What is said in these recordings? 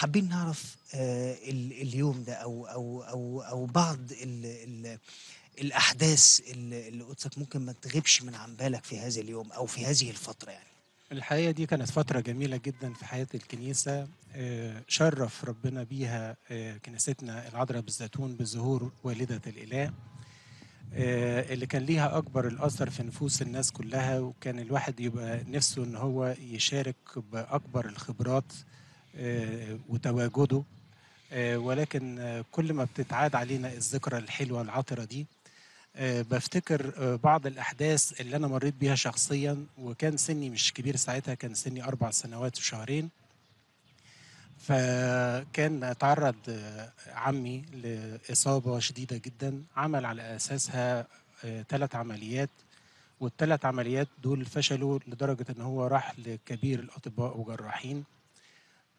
حابين نعرف آه، اليوم ده او او او او بعض الـ الـ الاحداث اللي قدسك ممكن ما تغيبش من عن بالك في هذا اليوم او في هذه الفتره يعني الحقيقه دي كانت فتره جميله جدا في حياه الكنيسه آه، شرف ربنا بيها آه، كنيستنا العذراء بالزيتون بظهور والده الاله اللي كان ليها اكبر الاثر في نفوس الناس كلها وكان الواحد يبقى نفسه ان هو يشارك باكبر الخبرات آه، وتواجده آه، ولكن آه، كل ما بتتعاد علينا الذكرى الحلوة العطرة دي بفتكر بعض الأحداث اللي أنا مريت بيها شخصيا وكان سني مش كبير ساعتها كان سني أربع سنوات وشهرين فكان تعرض عمي لإصابة شديدة جدا عمل على أساسها ثلاث عمليات والثلاث عمليات دول فشلوا لدرجة إن هو راح لكبير الأطباء وجراحين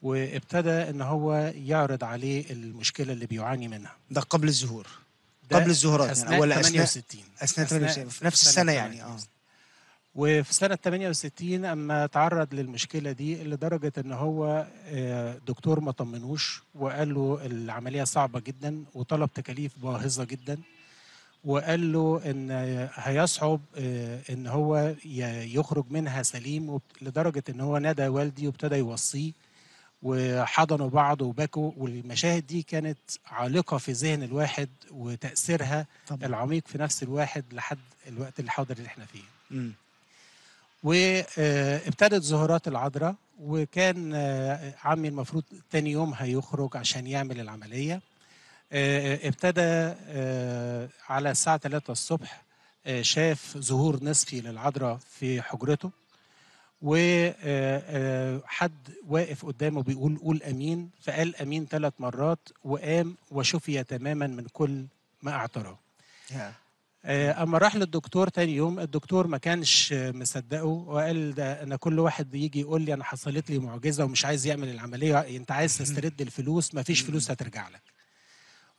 وابتدى ان هو يعرض عليه المشكله اللي بيعاني منها ده قبل الظهور قبل الظهورات يعني ولا اثناء 68 اثناء 68 في نفس السنه يعني اه وفي سنة 68 أما تعرض للمشكلة دي لدرجة إن هو آه، دكتور ما طمنوش وقال له العملية صعبة جدا وطلب تكاليف باهظة جدا وقال له إن هيصعب آه، إن هو يخرج منها سليم لدرجة إن هو نادى والدي وابتدى يوصيه وحضنوا بعض وبكوا والمشاهد دي كانت عالقة في ذهن الواحد وتأثيرها طبعا. العميق في نفس الواحد لحد الوقت الحاضر اللي احنا فيه وابتدت آه، ظهورات العذراء وكان آه، عمي المفروض تاني يوم هيخرج عشان يعمل العملية آه، ابتدى على الساعة 3 الصبح شاف ظهور نصفي للعذراء في حجرته وحد آه، آه، واقف قدامه بيقول قول امين فقال امين ثلاث مرات وقام وشفي تماما من كل ما اعتراه آه، اما راح للدكتور تاني يوم الدكتور ما كانش مصدقه وقال ده انا كل واحد بيجي يقول لي انا حصلت لي معجزه ومش عايز يعمل العمليه انت عايز تسترد الفلوس ما فيش فلوس هترجع لك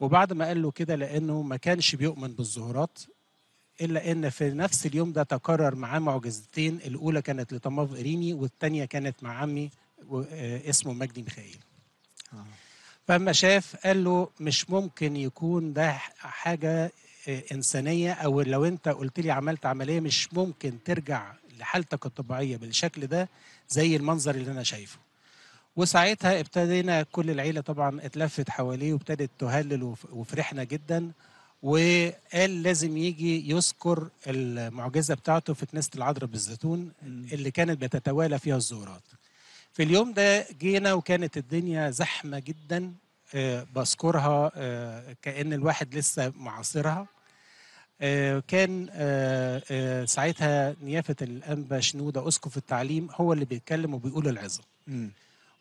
وبعد ما قال له كده لانه ما كانش بيؤمن بالظهورات إلا أن في نفس اليوم ده تكرر معاه معجزتين الأولى كانت لطماف إريني والثانية كانت مع عمي آه، اسمه مجدي ميخائيل آه. فما شاف قال له مش ممكن يكون ده حاجة آه، إنسانية أو لو أنت قلت لي عملت عملية مش ممكن ترجع لحالتك الطبيعية بالشكل ده زي المنظر اللي أنا شايفه وساعتها ابتدينا كل العيلة طبعا اتلفت حواليه وابتدت تهلل وفرحنا جدا وقال لازم يجي يذكر المعجزة بتاعته في كنيسة العذراء بالزيتون اللي كانت بتتوالى فيها الزهورات. في اليوم ده جينا وكانت الدنيا زحمة جدا آه، بذكرها آه، كأن الواحد لسه معاصرها آه، كان ساعتها نيافة الأنبا شنودة أسقف التعليم هو اللي بيتكلم وبيقول العظة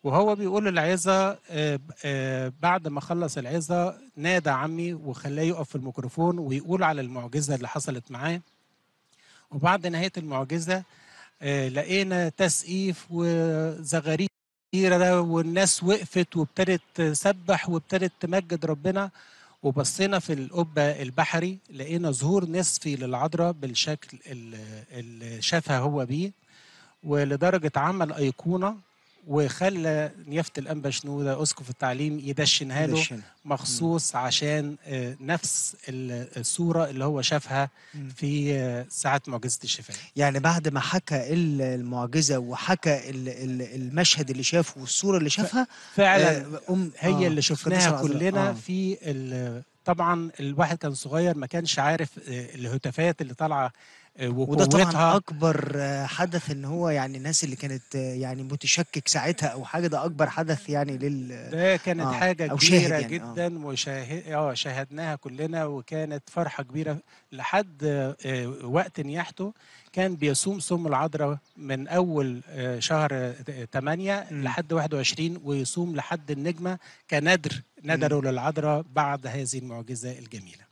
وهو بيقول العزة آه، آه، بعد ما خلص العظة نادى عمي وخلاه يقف في الميكروفون ويقول على المعجزة اللي حصلت معاه وبعد نهاية المعجزة آه، لقينا تسقيف وزغاريد كتيرة والناس وقفت وابتدت تسبح وابتدت تمجد ربنا وبصينا في القبة البحري لقينا ظهور نصفي للعذراء بالشكل اللي شافها هو بيه ولدرجة عمل أيقونة وخلى نيافه الانبا شنوده اسقف التعليم يدشنها له مخصوص مم. عشان آه، نفس الصوره اللي هو شافها في آه، ساعه معجزه الشفاء يعني بعد ما حكى المعجزه وحكى المشهد اللي شافه والصوره اللي شافها فعلا آه، أم هي آه اللي شفناها كلنا آه. في طبعا الواحد كان صغير ما كانش عارف الهتافات اللي طالعه آه، وده طبعا اكبر آه، حدث ان هو يعني الناس اللي كانت آه، يعني متشكك ساعتها او حاجه ده اكبر حدث يعني لل ده كانت آه حاجه كبيره يعني جدا آه. وشاهد اه شاهدناها كلنا وكانت فرحه كبيره لحد وقت نياحته كان بيصوم صوم العذراء من اول شهر 8 لحد 21 ويصوم لحد النجمه كندر ندروا للعذراء بعد هذه المعجزه الجميله